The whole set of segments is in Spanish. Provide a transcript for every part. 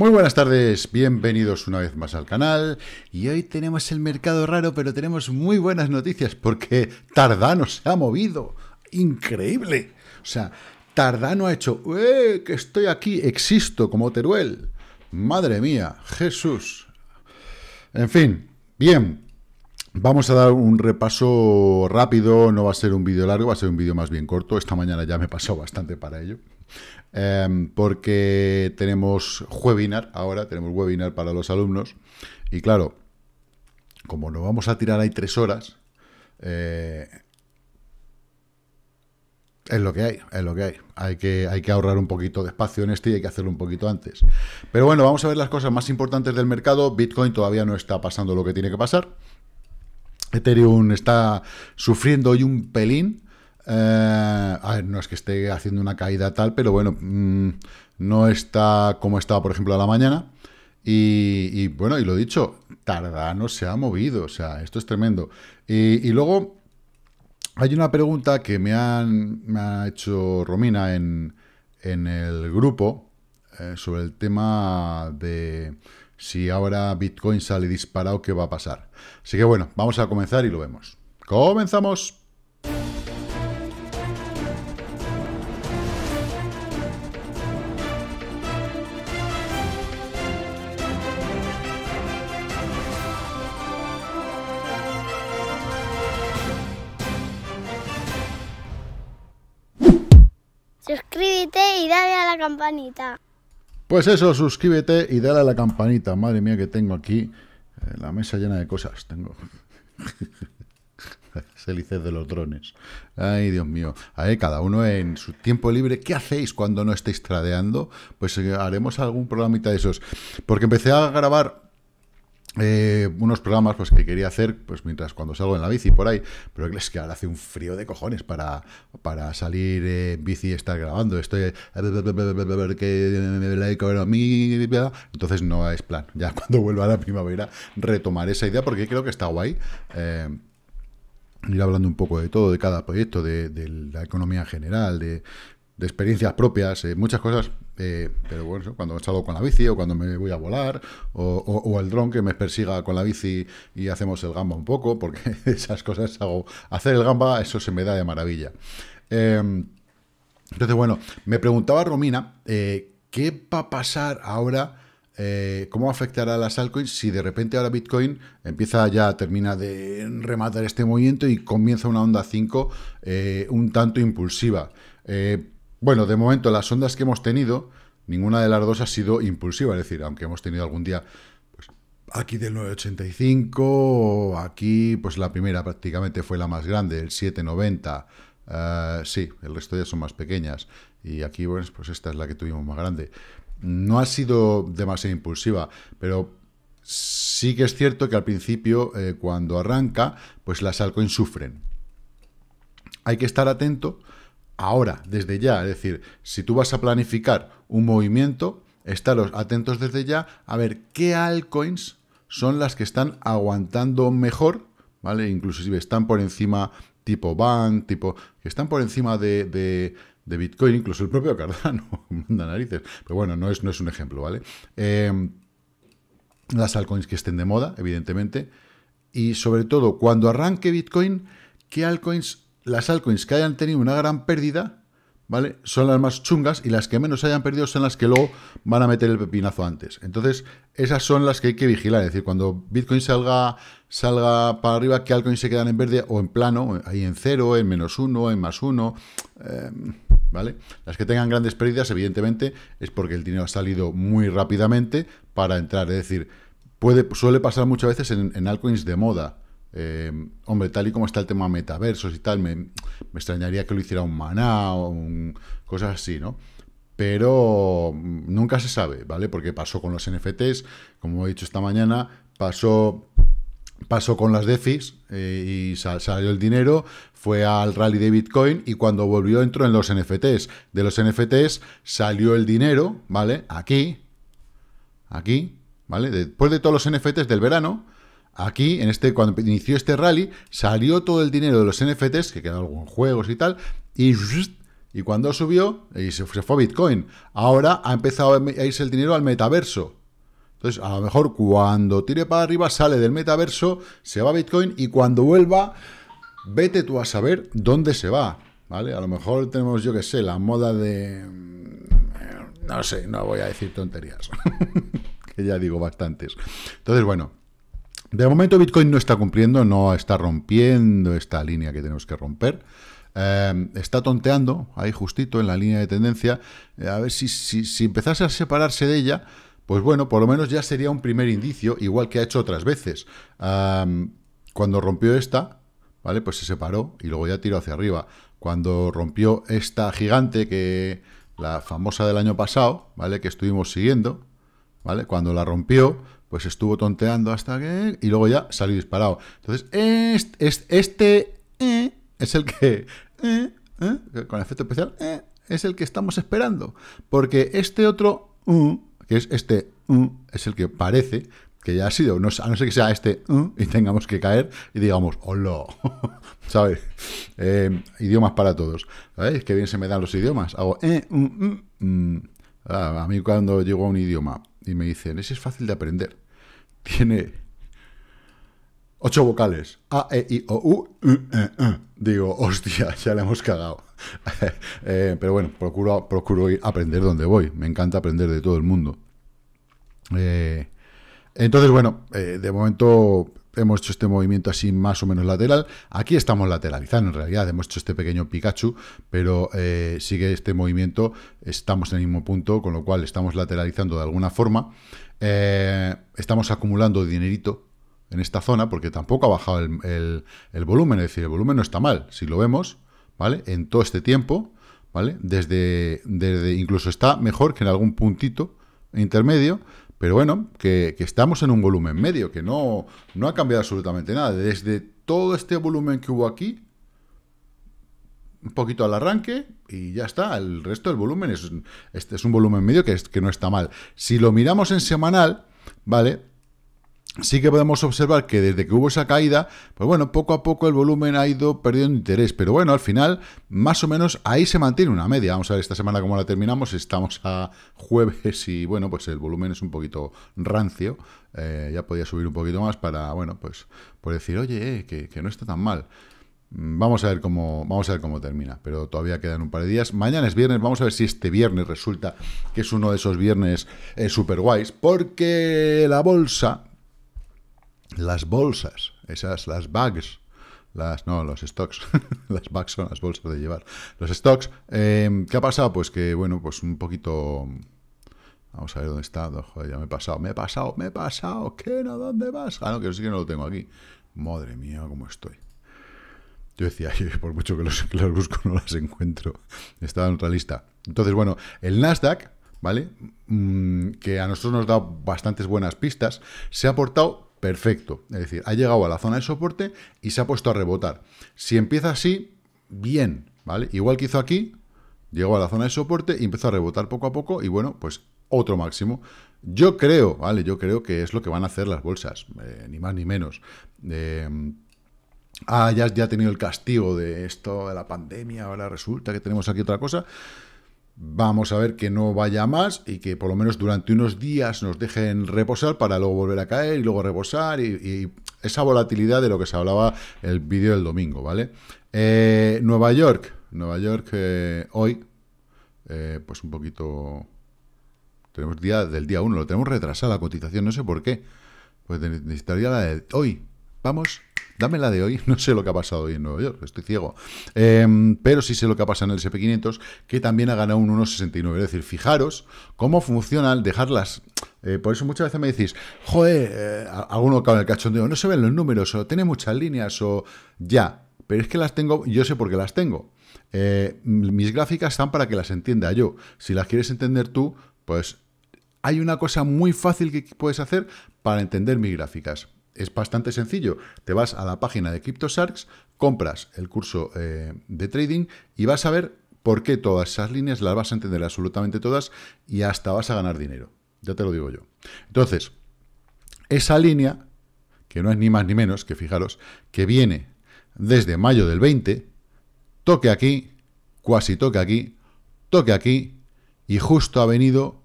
Muy buenas tardes, bienvenidos una vez más al canal y hoy tenemos el mercado raro pero tenemos muy buenas noticias porque Tardano se ha movido, increíble, o sea, Tardano ha hecho, ¡Eh, que estoy aquí, existo como Teruel, madre mía, Jesús, en fin, bien, Vamos a dar un repaso rápido, no va a ser un vídeo largo, va a ser un vídeo más bien corto. Esta mañana ya me pasó bastante para ello. Em, porque tenemos webinar ahora, tenemos webinar para los alumnos. Y claro, como nos vamos a tirar ahí tres horas, eh, es lo que hay, es lo que hay. Hay que, hay que ahorrar un poquito de espacio en este y hay que hacerlo un poquito antes. Pero bueno, vamos a ver las cosas más importantes del mercado. Bitcoin todavía no está pasando lo que tiene que pasar. Ethereum está sufriendo hoy un pelín. Eh, no es que esté haciendo una caída tal, pero bueno, mm, no está como estaba, por ejemplo, a la mañana. Y, bueno, y lo dicho, Tardano se ha movido, o sea, esto es tremendo. Y, luego hay una pregunta que me, han, ha hecho Romina en, el grupo eh, sobre el tema de si ahora Bitcoin sale disparado, ¿qué va a pasar? Así que bueno, vamos a comenzar y lo vemos. ¡Comenzamos! Pues eso, suscríbete y dale a la campanita. Madre mía que tengo aquí eh, la mesa llena de cosas. Tengo... hélices de los drones. Ay, Dios mío. cada uno en su tiempo libre, ¿qué hacéis cuando no estáis tradeando? Pues eh, haremos algún programita de esos. Porque empecé a grabar eh, unos programas pues, que quería hacer pues mientras cuando salgo en la bici por ahí, pero es que ahora hace un frío de cojones para, salir en bici y estar grabando. Estoy entonces no es plan. Ya cuando vuelva a la primavera retomar esa idea porque creo que está guay. Eh, ir hablando un poco de todo, de cada proyecto, de, la economía general, de, de experiencias propias, eh, muchas cosas, eh, pero bueno, eso, cuando salgo con la bici o cuando me voy a volar, o, el dron que me persiga con la bici y hacemos el gamba un poco, porque esas cosas hago. Hacer el gamba, eso se me da de maravilla. Em, entonces, bueno, me preguntaba Romina, eh, ¿qué va a pasar ahora? cómo afectará a las altcoins si de repente ahora Bitcoin empieza ya, termina de rematar este movimiento y comienza una onda 5 un tanto impulsiva. Eh, bueno, de momento las ondas que hemos tenido, ninguna de las dos ha sido impulsiva, es decir, aunque hemos tenido algún día pues, aquí del 985, aquí pues la primera prácticamente fue la más grande, el 790, eh, sí, el resto ya son más pequeñas, y aquí bueno, pues esta es la que tuvimos más grande. No ha sido demasiado impulsiva, pero sí que es cierto que al principio, eh, cuando arranca, pues las altcoins sufren. Hay que estar atento ahora, desde ya. Es decir, si tú vas a planificar un movimiento, estaros atentos desde ya a ver qué altcoins son las que están aguantando mejor, ¿vale? Inclusive están por encima tipo bank, tipo... que están por encima de, Bitcoin, incluso el propio Cardano, manda narices. Pero bueno, no es, no es un ejemplo, ¿vale? Em, las altcoins que estén de moda, evidentemente. Y sobre todo, cuando arranque Bitcoin, ¿qué altcoins las altcoins que hayan tenido una gran pérdida, ¿vale? Son las más chungas y las que menos hayan perdido son las que luego van a meter el pepinazo antes. Entonces, esas son las que hay que vigilar. Es decir, cuando Bitcoin salga, salga para arriba, ¿qué altcoins se quedan en verde o en plano? Ahí en cero, en menos uno, en más uno. Em, ¿Vale? Las que tengan grandes pérdidas, evidentemente, es porque el dinero ha salido muy rápidamente para entrar. Es decir, puede, suele pasar muchas veces en, en altcoins de moda, Em, hombre, tal y como está el tema metaversos y tal, me, extrañaría que lo hiciera un maná o cosas así, ¿no? Pero nunca se sabe, ¿vale? Porque pasó con los NFTs, como he dicho esta mañana, pasó, pasó con las DeFis eh, y salió el dinero, fue al rally de Bitcoin y cuando volvió entró en los NFTs. De los NFTs salió el dinero, ¿vale? Aquí, aquí, ¿vale? Después de todos los NFTs del verano, Aquí, en este, cuando inició este rally, salió todo el dinero de los NFTs, que quedaron juegos y tal, y, y cuando subió, y eh, se, fue a Bitcoin. Ahora ha empezado a irse el dinero al metaverso. Entonces, a lo mejor cuando tire para arriba, sale del metaverso, se va a Bitcoin, y cuando vuelva, vete tú a saber dónde se va. ¿Vale? A lo mejor tenemos, yo qué sé, la moda de. Mm, eh, no sé, no voy a decir tonterías. que ya digo bastantes. Entonces, bueno, de momento Bitcoin no está cumpliendo, no está rompiendo esta línea que tenemos que romper. Em, está tonteando ahí justito en la línea de tendencia. Eh, a ver si, si, empezase a separarse de ella, pues bueno, por lo menos ya sería un primer indicio, igual que ha hecho otras veces. cuando rompió esta, ¿vale? Pues se separó y luego ya tiró hacia arriba. Cuando rompió esta gigante, que la famosa del año pasado, ¿vale? Que estuvimos siguiendo, ¿vale? Cuando la rompió, pues estuvo tonteando hasta que... y luego ya salió disparado. Entonces, este, este es el que... Eh, eh, con efecto especial, es el que estamos esperando. Porque este otro... Uh, que es este... Uh, es el que parece que ya ha sido, no, a no ser que sea este uh, y tengamos que caer y digamos, hola, ¿sabes? Em, idiomas para todos. ¿Sabéis que bien se me dan los idiomas? Hago, mm, mm, mm. Ah, a mí cuando llego a un idioma y me dicen, ese es fácil de aprender tiene ocho vocales. A, E, I, O, U, e, e. Digo, hostia, ya la hemos cagado. Eh, pero bueno, procuro, procuro ir a aprender donde voy. Me encanta aprender de todo el mundo. Eh, entonces, bueno, eh, de momento hemos hecho este movimiento así más o menos lateral. Aquí estamos lateralizando, en realidad hemos hecho este pequeño Pikachu, pero eh, sigue este movimiento, estamos en el mismo punto, con lo cual estamos lateralizando de alguna forma. Eh, estamos acumulando dinerito en esta zona porque tampoco ha bajado el, el, volumen, es decir, el volumen no está mal, si lo vemos, ¿vale? En todo este tiempo, ¿vale? Desde, desde incluso está mejor que en algún puntito intermedio, pero bueno, que, estamos en un volumen medio, que no, no ha cambiado absolutamente nada. Desde todo este volumen que hubo aquí, un poquito al arranque y ya está. El resto del volumen es, este es un volumen medio que, que no está mal. Si lo miramos en semanal, ¿vale? sí que podemos observar que desde que hubo esa caída, pues bueno, poco a poco el volumen ha ido perdiendo interés, pero bueno, al final, más o menos ahí se mantiene una media. Vamos a ver esta semana cómo la terminamos, estamos a jueves y bueno, pues el volumen es un poquito rancio, eh, ya podía subir un poquito más para, bueno, pues, por pues decir, oye, eh, que, no está tan mal. Mm, vamos a ver cómo vamos a ver cómo termina, pero todavía quedan un par de días. Mañana es viernes, vamos a ver si este viernes resulta que es uno de esos viernes eh, súper porque la bolsa las bolsas, esas, las bags, las, no, los stocks, las bags son las bolsas de llevar, los stocks, em, ¿qué ha pasado? Pues que, bueno, pues un poquito, vamos a ver dónde está, joder, ya me he pasado, me he pasado, me he pasado, ¿qué no? ¿Dónde vas? Ah, no, que sí que no lo tengo aquí, madre mía, cómo estoy. Yo decía, por mucho que los, busco, no las encuentro. Estaba en otra lista. Entonces, bueno, el Nasdaq, ¿vale? Mm, que a nosotros nos da bastantes buenas pistas, se ha portado perfecto. Es decir, ha llegado a la zona de soporte y se ha puesto a rebotar. Si empieza así, bien, ¿vale? Igual que hizo aquí, llegó a la zona de soporte y empezó a rebotar poco a poco y bueno, pues otro máximo. Yo creo, ¿vale? Yo creo que es lo que van a hacer las bolsas, eh, ni más ni menos. Eh, ah, ya, ya ha tenido el castigo de esto, de la pandemia, ahora resulta que tenemos aquí otra cosa. Vamos a ver que no vaya más y que por lo menos durante unos días nos dejen reposar para luego volver a caer y luego reposar y, esa volatilidad de lo que se hablaba el vídeo del domingo, ¿vale? Eh, Nueva York, Nueva York eh, hoy, eh, pues un poquito... Tenemos día del día 1, lo tenemos retrasada la cotización, no sé por qué. Pues necesitaría la de hoy. Vamos Dame la de hoy, no sé lo que ha pasado hoy en Nueva York, estoy ciego. Em, pero sí sé lo que ha pasado en el SP500, que también ha ganado un 1,69. Es decir, fijaros cómo funciona al dejarlas. Eh, por eso muchas veces me decís, joder, eh", alguno cae en el cachondeo, no se ven los números, o tiene muchas líneas, o ya. Pero es que las tengo, yo sé por qué las tengo. Eh, mis gráficas están para que las entienda yo. Si las quieres entender tú, pues hay una cosa muy fácil que puedes hacer para entender mis gráficas es bastante sencillo. Te vas a la página de CryptoSarks compras el curso eh, de trading y vas a ver por qué todas esas líneas las vas a entender absolutamente todas y hasta vas a ganar dinero. Ya te lo digo yo. Entonces, esa línea, que no es ni más ni menos, que fijaros, que viene desde mayo del 20, toque aquí, cuasi toque aquí, toque aquí, y justo ha venido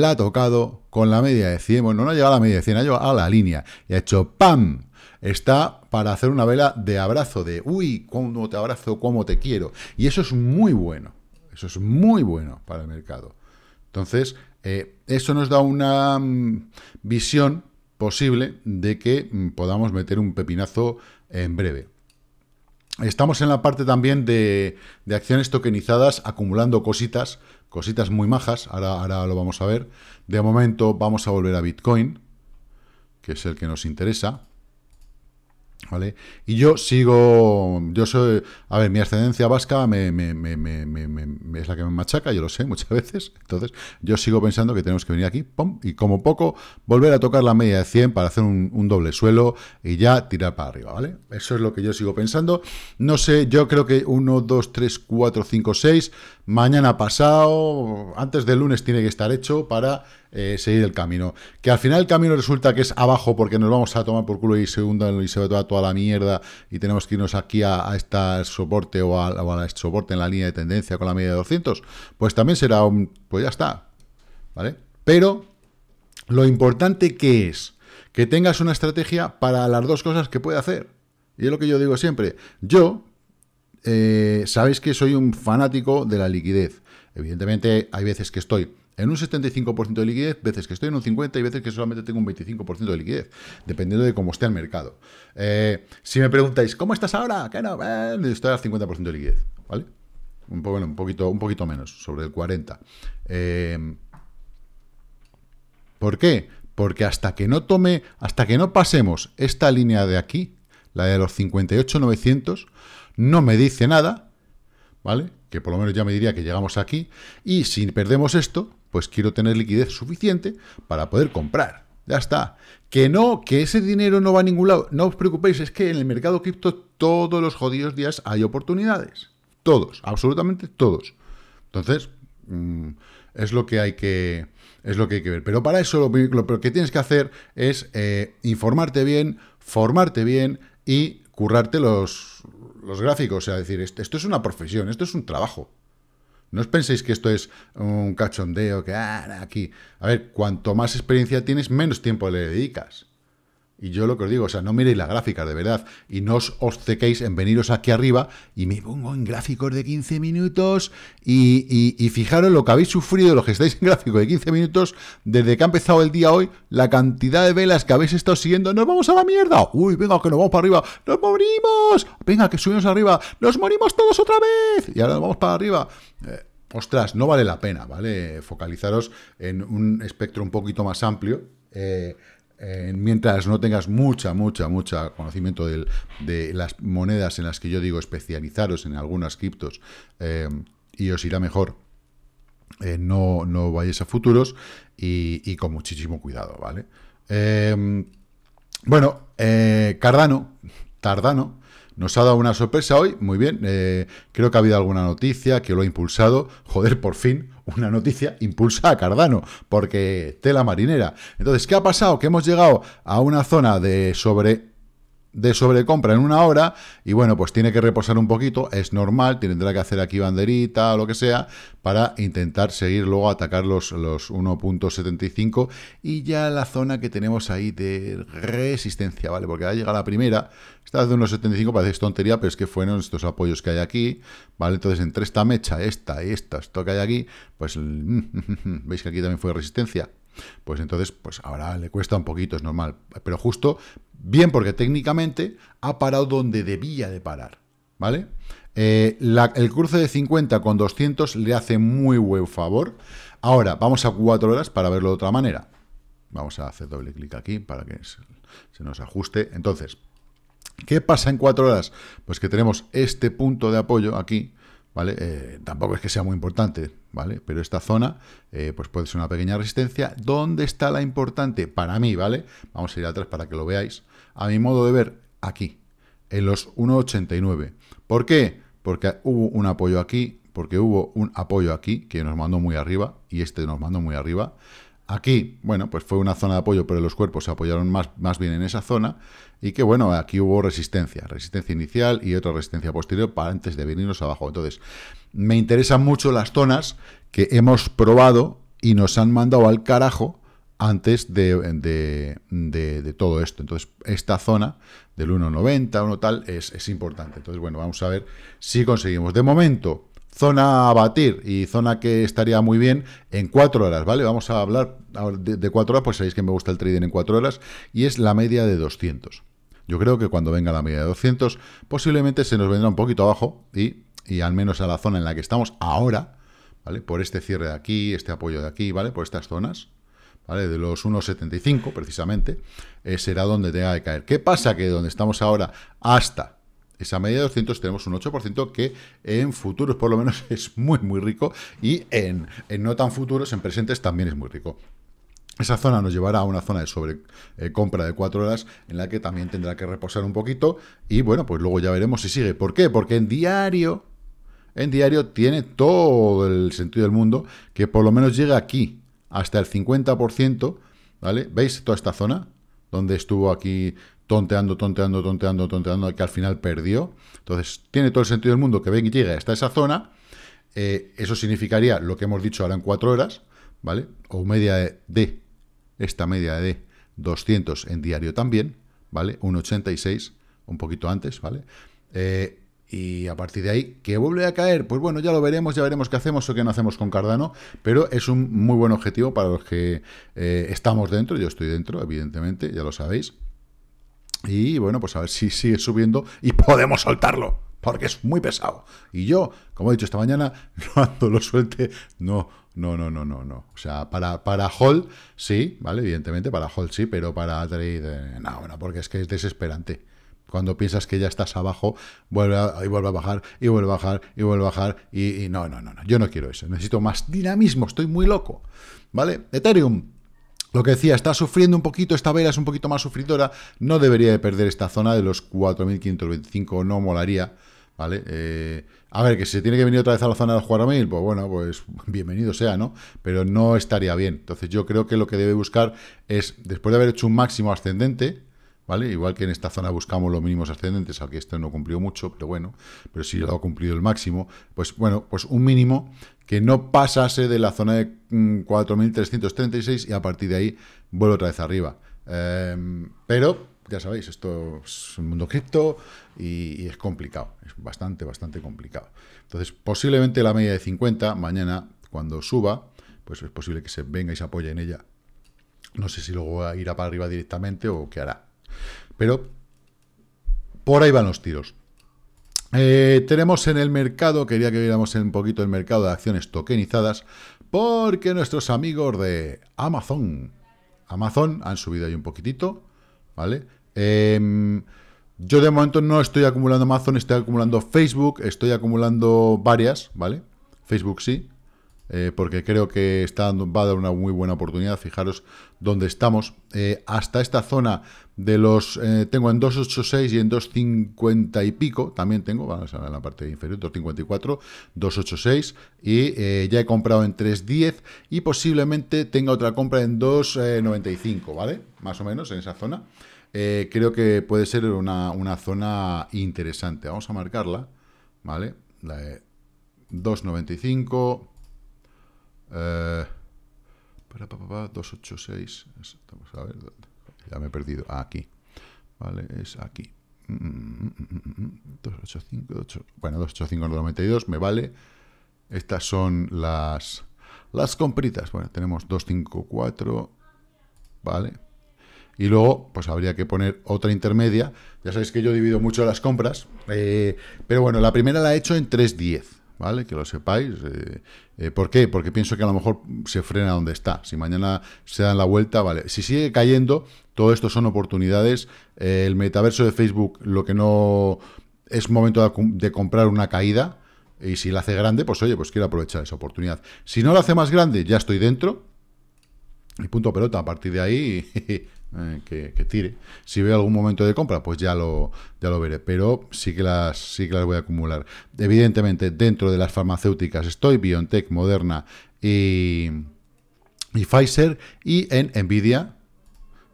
la ha tocado con la media de 100, bueno, no ha llegado a la media de 100, ha a la línea y ha hecho ¡pam! Está para hacer una vela de abrazo, de ¡uy! ¿Cómo te abrazo? ¿Cómo te quiero? Y eso es muy bueno, eso es muy bueno para el mercado. Entonces, eh, eso nos da una mm, visión posible de que mm, podamos meter un pepinazo en breve. Estamos en la parte también de, acciones tokenizadas, acumulando cositas, cositas muy majas, ahora lo vamos a ver. De momento vamos a volver a Bitcoin, que es el que nos interesa. ¿Vale? Y yo sigo, yo soy, a ver, mi ascendencia vasca me, es la que me machaca, yo lo sé muchas veces, entonces yo sigo pensando que tenemos que venir aquí, ¡pum! y como poco, volver a tocar la media de 100 para hacer un, doble suelo y ya tirar para arriba, ¿vale? Eso es lo que yo sigo pensando, no sé, yo creo que 1, 2, 3, 4, 5, 6, mañana pasado, antes del lunes tiene que estar hecho para eh, seguir el camino. Que al final el camino resulta que es abajo porque nos vamos a tomar por culo y se hunda y se va toda, la mierda y tenemos que irnos aquí a, este soporte o a, este soporte en la línea de tendencia con la media de 200, pues también será un... pues ya está, ¿vale? Pero lo importante que es que tengas una estrategia para las dos cosas que puede hacer. Y es lo que yo digo siempre. Yo, eh, sabéis que soy un fanático de la liquidez. Evidentemente hay veces que estoy en un 75% de liquidez, veces que estoy en un 50% y veces que solamente tengo un 25% de liquidez, dependiendo de cómo esté el mercado. Eh, si me preguntáis, ¿cómo estás ahora? que no? Eh", estoy al 50% de liquidez, ¿vale? Un, poquito, un poquito menos, sobre el 40%. Eh, ¿Por qué? Porque hasta que no tome, hasta que no pasemos esta línea de aquí, la de los 58.900, no me dice nada, ¿vale? Que por lo menos ya me diría que llegamos aquí, y si perdemos esto, pues quiero tener liquidez suficiente para poder comprar. Ya está. Que no, que ese dinero no va a ningún lado. No os preocupéis, es que en el mercado cripto todos los jodidos días hay oportunidades. Todos, absolutamente todos. Entonces, mm, es lo que hay que es lo que hay que ver. Pero para eso lo, que tienes que hacer es eh, informarte bien, formarte bien y currarte los, los gráficos. O sea, decir, esto es una profesión, esto es un trabajo. No os penséis que esto es un cachondeo, que ah, aquí. A ver, cuanto más experiencia tienes, menos tiempo le dedicas. Y yo lo que os digo, o sea, no miréis las gráficas, de verdad. Y no os cequéis en veniros aquí arriba y me pongo en gráficos de 15 minutos y, fijaros lo que habéis sufrido, los que estáis en gráficos de 15 minutos, desde que ha empezado el día hoy, la cantidad de velas que habéis estado siguiendo. ¡Nos vamos a la mierda! ¡Uy, venga, que nos vamos para arriba! ¡Nos morimos! ¡Venga, que subimos arriba! ¡Nos morimos todos otra vez! Y ahora nos vamos para arriba. Eh, ostras, no vale la pena, ¿vale? Focalizaros en un espectro un poquito más amplio. Eh, eh, mientras no tengas mucha, mucha, mucha conocimiento de, las monedas en las que yo digo especializaros en algunas criptos eh, y os irá mejor, eh, no, no vayáis a futuros y, con muchísimo cuidado, ¿vale? bueno, Cardano, Tardano, nos ha dado una sorpresa hoy, muy bien. creo que ha habido alguna noticia que lo ha impulsado. Joder, por fin una noticia impulsa a Cardano, porque tela marinera. Entonces, ¿qué ha pasado? Que hemos llegado a una zona de sobre de sobrecompra en una hora y bueno, pues tiene que reposar un poquito, es normal, tendrá que hacer aquí banderita o lo que sea para intentar seguir luego atacar los, los 1.75 y ya la zona que tenemos ahí de resistencia, ¿vale? Porque ha llega la primera, está de 1.75 parece tontería, pero es que fueron estos apoyos que hay aquí, ¿vale? Entonces entre esta mecha, esta y esta, esto que hay aquí, pues veis que aquí también fue resistencia, pues entonces, pues ahora le cuesta un poquito, es normal. Pero justo, bien porque técnicamente ha parado donde debía de parar, ¿vale? Eh, el cruce de 50 con 200 le hace muy buen favor. Ahora, vamos a 4 horas para verlo de otra manera. Vamos a hacer doble clic aquí para que se, se nos ajuste. Entonces, ¿qué pasa en 4 horas? Pues que tenemos este punto de apoyo aquí, ¿vale? Eh, tampoco es que sea muy importante, ¿vale? Pero esta zona, eh, pues puede ser una pequeña resistencia. ¿Dónde está la importante? Para mí, ¿vale? Vamos a ir atrás para que lo veáis. A mi modo de ver, aquí, en los 1,89. ¿Por qué? Porque hubo un apoyo aquí, porque hubo un apoyo aquí, que nos mandó muy arriba, y este nos mandó muy arriba. Aquí, bueno, pues fue una zona de apoyo, pero los cuerpos se apoyaron más, más bien en esa zona y que bueno, aquí hubo resistencia, resistencia inicial y otra resistencia posterior para antes de venirnos abajo. Entonces, me interesan mucho las zonas que hemos probado y nos han mandado al carajo antes de, todo esto. Entonces, esta zona del 1.90, uno tal, es, importante. Entonces, bueno, vamos a ver si conseguimos. De momento, zona a batir y zona que estaría muy bien en cuatro horas, ¿vale? Vamos a hablar de, de cuatro horas, pues sabéis que me gusta el trading en cuatro horas, y es la media de 200. Yo creo que cuando venga la media de 200, posiblemente se nos vendrá un poquito abajo y, y al menos a la zona en la que estamos ahora, ¿vale? Por este cierre de aquí, este apoyo de aquí, ¿vale? Por estas zonas, ¿vale? De los 1,75 precisamente, eh, será donde tenga que caer. ¿Qué pasa? Que donde estamos ahora hasta esa media de 200 tenemos un 8% que en futuros por lo menos es muy muy rico y en, en no tan futuros, en presentes también es muy rico. Esa zona nos llevará a una zona de sobrecompra eh, de 4 horas en la que también tendrá que reposar un poquito y bueno, pues luego ya veremos si sigue. ¿Por qué? Porque en diario, en diario tiene todo el sentido del mundo que por lo menos llega aquí hasta el 50%, ¿vale? ¿Veis toda esta zona? Donde estuvo aquí tonteando, tonteando, tonteando, tonteando, que al final perdió. Entonces, tiene todo el sentido del mundo que venga y llegue hasta esa zona. Eh, eso significaría lo que hemos dicho ahora en 4 horas, ¿vale? O media de esta media de 200 en diario también, ¿vale? Un 86, un poquito antes, ¿vale? Eh, y a partir de ahí, ¿que vuelve a caer? Pues bueno, ya lo veremos, ya veremos qué hacemos o qué no hacemos con Cardano, pero es un muy buen objetivo para los que eh, estamos dentro, yo estoy dentro, evidentemente, ya lo sabéis. Y bueno, pues a ver si sigue subiendo y podemos soltarlo, porque es muy pesado. Y yo, como he dicho esta mañana, cuando lo suelte, no no, no, no, no, no. O sea, para, para Hall sí, ¿vale? Evidentemente, para Hall sí, pero para Trade, eh, no, bueno, porque es que es desesperante. Cuando piensas que ya estás abajo, vuelve a, y vuelve a bajar, y vuelve a bajar, y vuelve a bajar, y, no, no, no, no, yo no quiero eso. Necesito más dinamismo, estoy muy loco, ¿vale? Ethereum, lo que decía, está sufriendo un poquito, esta vela es un poquito más sufridora, no debería de perder esta zona de los 4.525, no molaría, ¿vale? Eh, a ver, que si se tiene que venir otra vez a la zona de los 4.000, pues bueno, pues bienvenido sea, ¿no? Pero no estaría bien. Entonces yo creo que lo que debe buscar es, después de haber hecho un máximo ascendente, ¿vale? Igual que en esta zona buscamos los mínimos ascendentes, aunque esto no cumplió mucho, pero bueno, pero sí lo ha cumplido el máximo, pues bueno, pues un mínimo que no pasase de la zona de 4.336 mm, y a partir de ahí vuelve otra vez arriba. Em, pero ya sabéis, esto es un mundo cripto y, es complicado, es bastante, bastante complicado. Entonces, posiblemente la media de 50, mañana cuando suba, pues es posible que se venga y se apoye en ella. No sé si luego irá para arriba directamente o qué hará. Pero por ahí van los tiros. Eh, tenemos en el mercado, quería que viéramos un poquito el mercado de acciones tokenizadas, porque nuestros amigos de Amazon, Amazon han subido ahí un poquitito, ¿vale? Em, yo de momento no estoy acumulando Amazon, estoy acumulando Facebook, estoy acumulando varias, ¿vale? Facebook sí, eh, porque creo que está, va a dar una muy buena oportunidad. Fijaros dónde estamos. Eh, hasta esta zona de los... Eh, tengo en 286 y en 250 y pico. También tengo, vamos a ver la parte inferior, 254, 286. Y ya he comprado en 310 y posiblemente tenga otra compra en 295, ¿vale? Más o menos en esa zona. creo que puede ser una, una, zona interesante. Vamos a marcarla, ¿vale? La de 295 para, papá 286. ya me he perdido. Ah, aquí. Vale, es aquí. 285, mm, mm, mm, bueno, 28592 me vale. Estas son las, las compritas. Bueno, tenemos 254, ¿vale? Y luego, pues habría que poner otra intermedia. Ya sabéis que yo divido mucho las compras, eh, pero bueno, la primera la he hecho en 310. ¿vale? Que lo sepáis. Eh, eh, ¿Por qué? Porque pienso que a lo mejor se frena donde está. Si mañana se dan la vuelta, vale. Si sigue cayendo, todo esto son oportunidades. Eh, el metaverso de Facebook, lo que no es momento de, de, comprar una caída. Y si la hace grande, pues oye, pues quiero aprovechar esa oportunidad. Si no la hace más grande, ya estoy dentro. Y punto pelota, a partir de ahí Eh, que, tire. Si veo algún momento de compra, pues ya lo, lo veré, pero sí que, las, sí que las voy a acumular. Evidentemente, dentro de las farmacéuticas estoy, BioNTech, Moderna y, y Pfizer, y en Nvidia,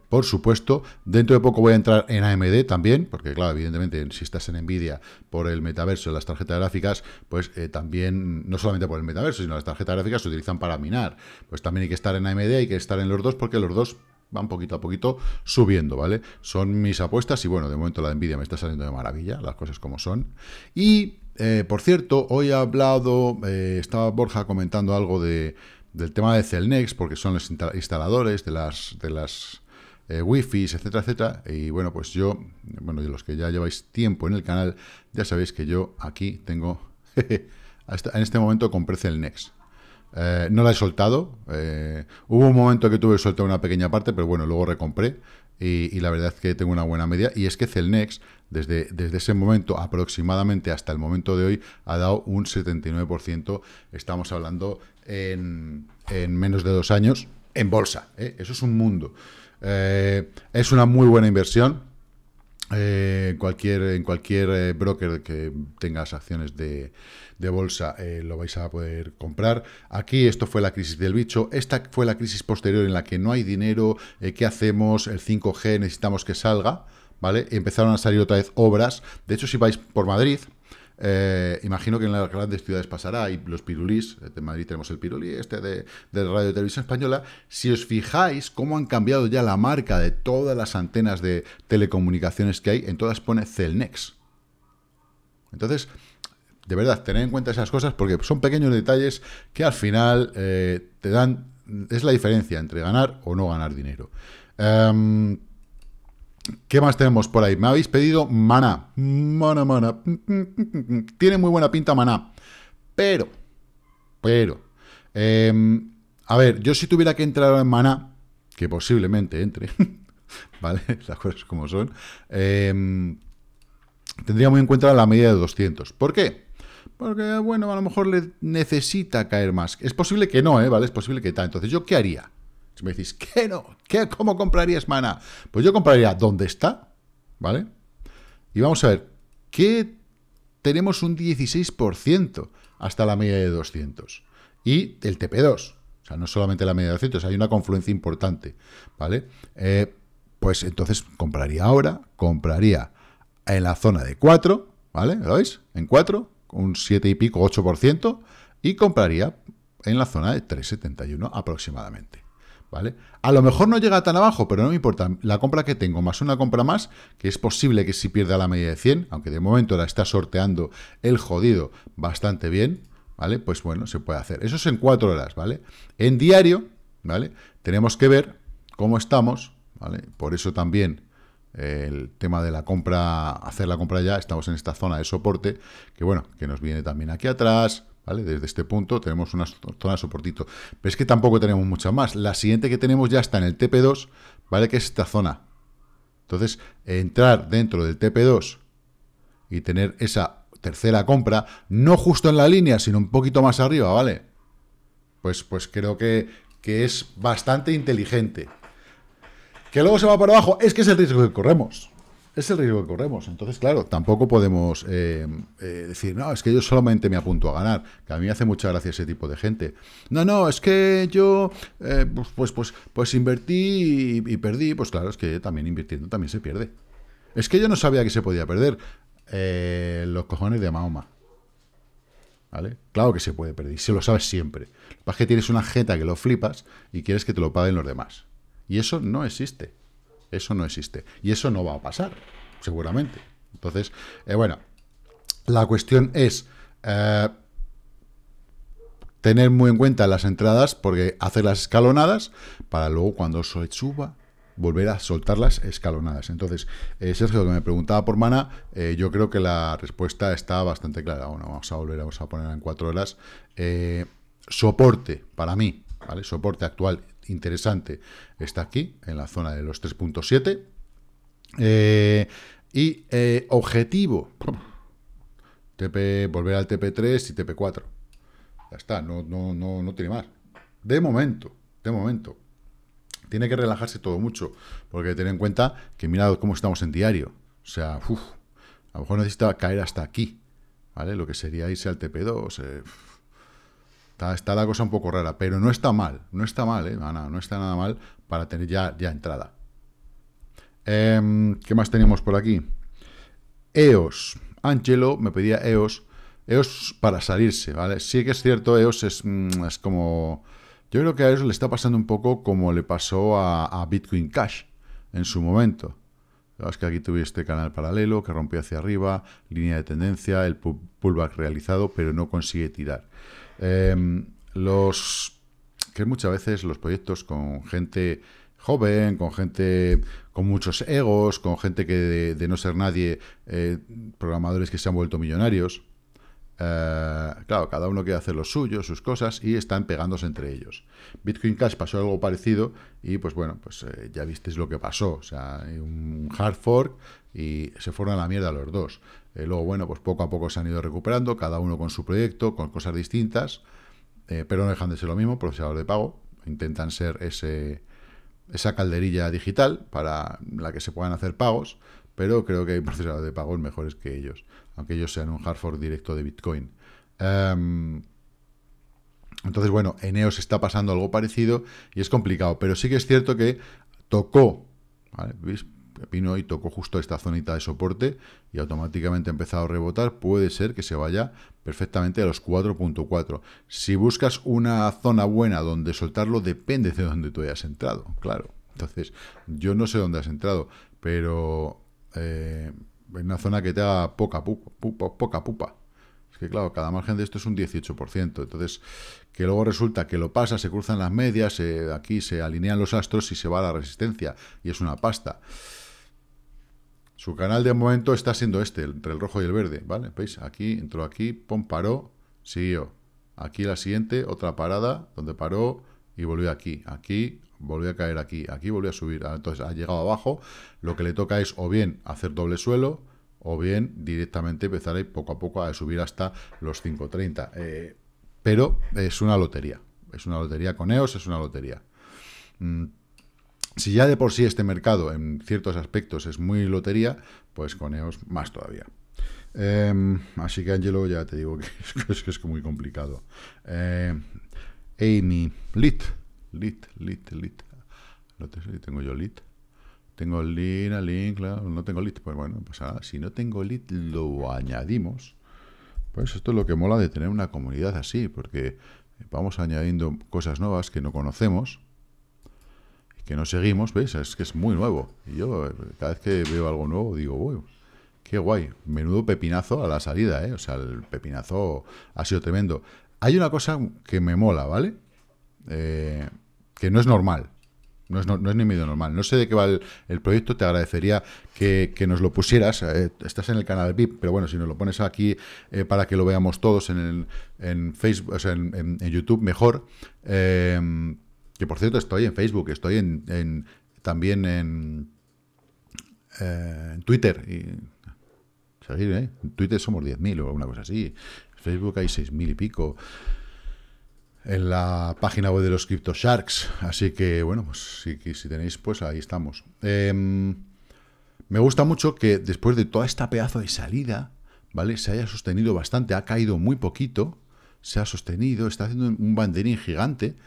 por supuesto. Dentro de poco voy a entrar en AMD también, porque claro, evidentemente si estás en Nvidia por el metaverso, las tarjetas gráficas, pues eh, también, no solamente por el metaverso, sino las tarjetas gráficas se utilizan para minar. Pues también hay que estar en AMD, hay que estar en los dos, porque los dos van poquito a poquito subiendo, ¿vale? Son mis apuestas y bueno, de momento la envidia me está saliendo de maravilla, las cosas como son. Y, eh, por cierto, hoy ha hablado, eh, estaba Borja comentando algo de, del tema de Celnex, porque son los instaladores de las... De las eh, wifi, etcétera, etcétera. Y bueno, pues yo, bueno, de los que ya lleváis tiempo en el canal, ya sabéis que yo aquí tengo, en este momento compré Celnex, eh, no la he soltado. Eh, hubo un momento que tuve que soltar una pequeña parte, pero bueno, luego recompré. Y, la verdad es que tengo una buena media. Y es que Celnex, desde, desde ese momento aproximadamente hasta el momento de hoy, ha dado un 79%. Estamos hablando en, menos de dos años en bolsa. ¿eh? Eso es un mundo. es una muy buena inversión. Eh, cualquier, en cualquier eh, broker que tengas acciones de, bolsa eh, lo vais a poder comprar. Aquí esto fue la crisis del bicho, esta fue la crisis posterior en la que no hay dinero, ¿qué hacemos? El 5G necesitamos que salga, ¿vale? Empezaron a salir otra vez obras, de hecho si vais por Madrid, eh, imagino que en las grandes ciudades pasará, y los pirulís, eh, de Madrid tenemos el pirulí, este de, Radio Televisión Española. Si os fijáis cómo han cambiado ya la marca de todas las antenas de telecomunicaciones que hay, en todas pone Celnex. Entonces, de verdad, tener en cuenta esas cosas porque son pequeños detalles que al final eh, te dan, es la diferencia entre ganar o no ganar dinero. Em, ¿Qué más tenemos por ahí? Me habéis pedido maná. mana, maná. Tiene muy buena pinta maná. Pero, pero, em, a ver, yo si tuviera que entrar en maná, que posiblemente entre, ¿vale? Las cosas como son, em, tendría muy en cuenta la medida de 200. ¿Por qué? Porque, bueno, a lo mejor le necesita caer más. Es posible que no, ¿eh? ¿Vale? Es posible que tal. Entonces, ¿yo qué haría? me decís, ¿qué no? ¿Qué, ¿Cómo comprarías Mana? Pues yo compraría donde está, ¿vale? Y vamos a ver, que tenemos un 16% hasta la media de 200. Y el TP2, o sea, no solamente la media de 200, hay una confluencia importante, ¿vale? Eh, pues entonces compraría ahora, compraría en la zona de 4, ¿vale? ¿Lo veis? En 4, un 7 y pico, 8%, y compraría en la zona de 3,71 aproximadamente. ¿Vale? A lo mejor no llega tan abajo, pero no me importa. La compra que tengo más una compra más, que es posible que si pierda la media de 100, aunque de momento la está sorteando el jodido bastante bien, ¿vale? Pues bueno, se puede hacer. Eso es en cuatro horas, ¿vale? En diario, ¿vale? Tenemos que ver cómo estamos, ¿vale? Por eso también eh, el tema de la compra, hacer la compra ya, estamos en esta zona de soporte, que bueno, que nos viene también aquí atrás, desde este punto tenemos una zona de soportito. Pero es que tampoco tenemos mucha más. La siguiente que tenemos ya está en el TP2, ¿vale? Que es esta zona. Entonces, entrar dentro del TP2 y tener esa tercera compra, no justo en la línea, sino un poquito más arriba, ¿vale? Pues, pues creo que, que es bastante inteligente. ¿Que luego se va para abajo? Es que es el riesgo que corremos. Es el riesgo que corremos. Entonces, claro, tampoco podemos eh, eh, decir, no, es que yo solamente me apunto a ganar. Que a mí me hace mucha gracia ese tipo de gente. No, no, es que yo, eh, pues, pues, pues, pues, invertí y, perdí. Pues claro, es que también invirtiendo también se pierde. Es que yo no sabía que se podía perder. los cojones de Mahoma. ¿Vale? Claro que se puede perder, se lo sabes siempre. Lo que es que tienes una jeta que lo flipas y quieres que te lo paguen los demás. Y eso no existe. Eso no existe. Y eso no va a pasar, seguramente. Entonces, eh, bueno, la cuestión es eh, tener muy en cuenta las entradas porque hacerlas escalonadas para luego cuando se suba volver a soltarlas escalonadas. Entonces, eh, Sergio, que me preguntaba por mana, yo creo que la respuesta está bastante clara. Bueno, vamos a volver, vamos a poner en cuatro horas. soporte, para mí, ¿vale? Soporte actual interesante está aquí, en la zona de los 3.7. Eh, y eh, objetivo, TP, volver al TP3 y TP4. Ya está, no, no, no, no tiene más. De momento, de momento. Tiene que relajarse todo mucho, porque tener en cuenta que mirad cómo estamos en diario. O sea, a lo mejor necesita caer hasta aquí, ¿vale? Lo que sería irse al TP2, Está, la cosa un poco rara, pero no está mal, no está mal, ¿eh? no está nada mal para tener ya, ya entrada. Em, ¿Qué más tenemos por aquí? EOS. Angelo me pedía EOS. EOS para salirse, ¿vale? Sí que es cierto, EOS es, mm, como... Yo creo que a EOS le está pasando un poco como le pasó a, Bitcoin Cash en su momento. Es que aquí tuviste canal paralelo que rompió hacia arriba, línea de tendencia, el pullback realizado, pero no consigue tirar. Eh, los que muchas veces los proyectos con gente joven, con gente con muchos egos, con gente que de, no ser nadie, eh, programadores que se han vuelto millonarios. Eh, claro, cada uno quiere hacer lo suyo, sus cosas, y están pegándose entre ellos. Bitcoin Cash pasó algo parecido, y pues bueno, pues eh, ya visteis lo que pasó. O sea, un hard fork y se fueron a la mierda los dos. Eh, luego, bueno, pues poco a poco se han ido recuperando, cada uno con su proyecto, con cosas distintas, eh, pero no dejan de ser lo mismo, procesador de pago. Intentan ser ese, esa calderilla digital para la que se puedan hacer pagos, pero creo que hay procesadores de pagos mejores que ellos, aunque ellos sean un hard fork directo de Bitcoin. Em, entonces, bueno, en EOS está pasando algo parecido y es complicado, pero sí que es cierto que tocó, ¿vale? Pino y tocó justo esta zonita de soporte y automáticamente ha empezado a rebotar, puede ser que se vaya perfectamente a los 4.4. Si buscas una zona buena donde soltarlo, depende de dónde tú hayas entrado, claro. Entonces, yo no sé dónde has entrado, pero eh, en una zona que te da poca pupa, poca pupa. Es que claro, cada margen de esto es un 18%. Entonces, que luego resulta que lo pasa, se cruzan las medias, eh, aquí se alinean los astros y se va a la resistencia. Y es una pasta. Su canal de momento está siendo este, entre el rojo y el verde, ¿vale? ¿Veis? Aquí, entró aquí, pum, paró, siguió. Aquí la siguiente, otra parada, donde paró y volvió aquí. Aquí, volvió a caer aquí, aquí volvió a subir. Ah, entonces ha llegado abajo, lo que le toca es o bien hacer doble suelo, o bien directamente empezar ahí poco a poco a subir hasta los 5.30. Eh, pero es una lotería, es una lotería con EOS, es una lotería. Mm, si ya de por sí este mercado en ciertos aspectos es muy lotería, pues con EOS más todavía. Em, así que Angelo ya te digo que es, que es muy complicado. Eh, Amy, Lit, Lit, Lit, Lit. No tengo yo Lit. Tengo Lina, Link, claro, no tengo Lit. Pues bueno, pues ah, si no tengo Lit lo añadimos. Pues esto es lo que mola de tener una comunidad así, porque vamos añadiendo cosas nuevas que no conocemos que no seguimos, veis Es que es muy nuevo. Y yo eh, cada vez que veo algo nuevo digo, qué guay, menudo pepinazo a la salida, ¿eh? O sea, el pepinazo ha sido tremendo. Hay una cosa que me mola, ¿vale? Eh, que no es normal. No es, ni medio normal. No sé de qué va el, proyecto, te agradecería que, nos lo pusieras. Eh, estás en el canal de PIP pero bueno, si nos lo pones aquí para que lo veamos todos en, Facebook, en, YouTube, mejor. Que por cierto, estoy en Facebook, estoy en, también en, eh, en Twitter. Y, eh? En Twitter somos 10.000 o una cosa así. En Facebook hay 6.000 y pico. En la página web de los Crypto Sharks. Así que, bueno, pues si, tenéis, pues ahí estamos. Em, me gusta mucho que después de toda esta pedazo de salida, ¿vale? Se haya sostenido bastante, ha caído muy poquito, se ha sostenido, está haciendo un banderín gigante.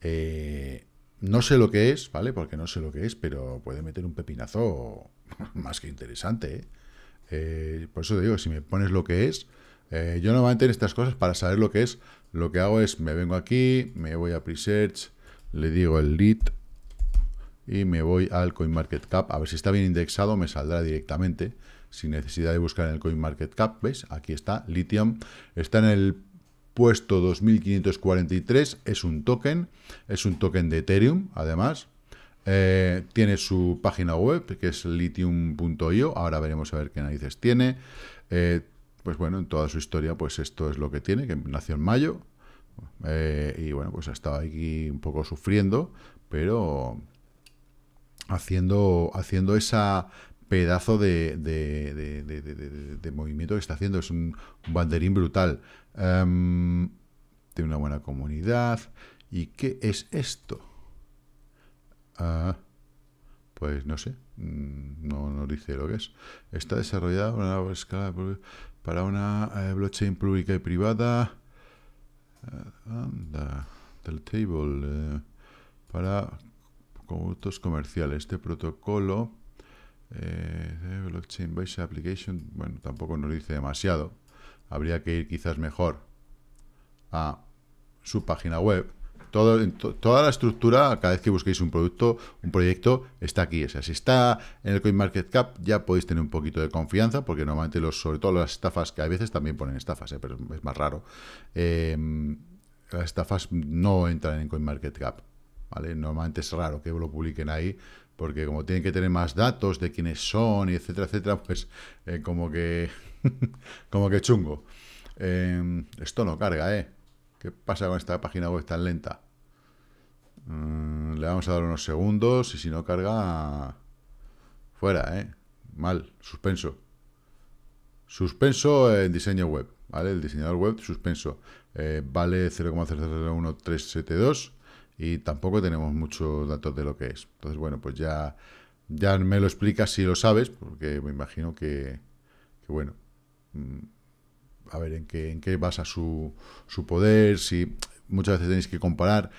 Eh, no sé lo que es, ¿vale? Porque no sé lo que es, pero puede meter un pepinazo más que interesante. ¿eh? Eh, por eso te digo, si me pones lo que es, yo no a en estas cosas, para saber lo que es, lo que hago es, me vengo aquí, me voy a Presearch, le digo el lead y me voy al CoinMarketCap. A ver si está bien indexado, me saldrá directamente, sin necesidad de buscar en el CoinMarketCap. Ves, Aquí está, Lithium. Está en el puesto 2543 es un token, es un token de Ethereum, además. Eh, tiene su página web, que es lithium.io, ahora veremos a ver qué narices tiene. Eh, pues bueno, en toda su historia, pues esto es lo que tiene, que nació en mayo. Eh, y bueno, pues ha estado aquí un poco sufriendo, pero haciendo, haciendo esa pedazo de, movimiento que está haciendo. Es un banderín brutal. Em, de una buena comunidad. ¿Y qué es esto? Ah, pues no sé, mm, no nos dice lo que es. Está desarrollado para una eh, blockchain pública y privada. Ah, del table. Eh, para productos comerciales. Este protocolo, eh, blockchain based application, bueno, tampoco nos dice demasiado habría que ir quizás mejor a su página web. Todo, toda la estructura, cada vez que busquéis un producto, un proyecto, está aquí. O sea, si está en el CoinMarketCap, ya podéis tener un poquito de confianza, porque normalmente, los, sobre todo las estafas, que a veces también ponen estafas, ¿eh? pero es más raro, em, las estafas no entran en CoinMarketCap. ¿vale? Normalmente es raro que lo publiquen ahí, porque como tienen que tener más datos de quiénes son, y etcétera, etcétera, pues eh, como que Como que chungo. Em, esto no carga, ¿eh? ¿Qué pasa con esta página web tan lenta? Mm, le vamos a dar unos segundos y si no carga... Fuera, ¿eh? Mal, suspenso. Suspenso en diseño web, ¿vale? El diseñador web, suspenso. Eh, vale 0,001372 y tampoco tenemos muchos datos de lo que es. Entonces, bueno, pues ya, ya me lo explicas si lo sabes, porque me imagino que, que bueno, Mm, a ver en qué, en qué basa su, su poder, si muchas veces tenéis que comparar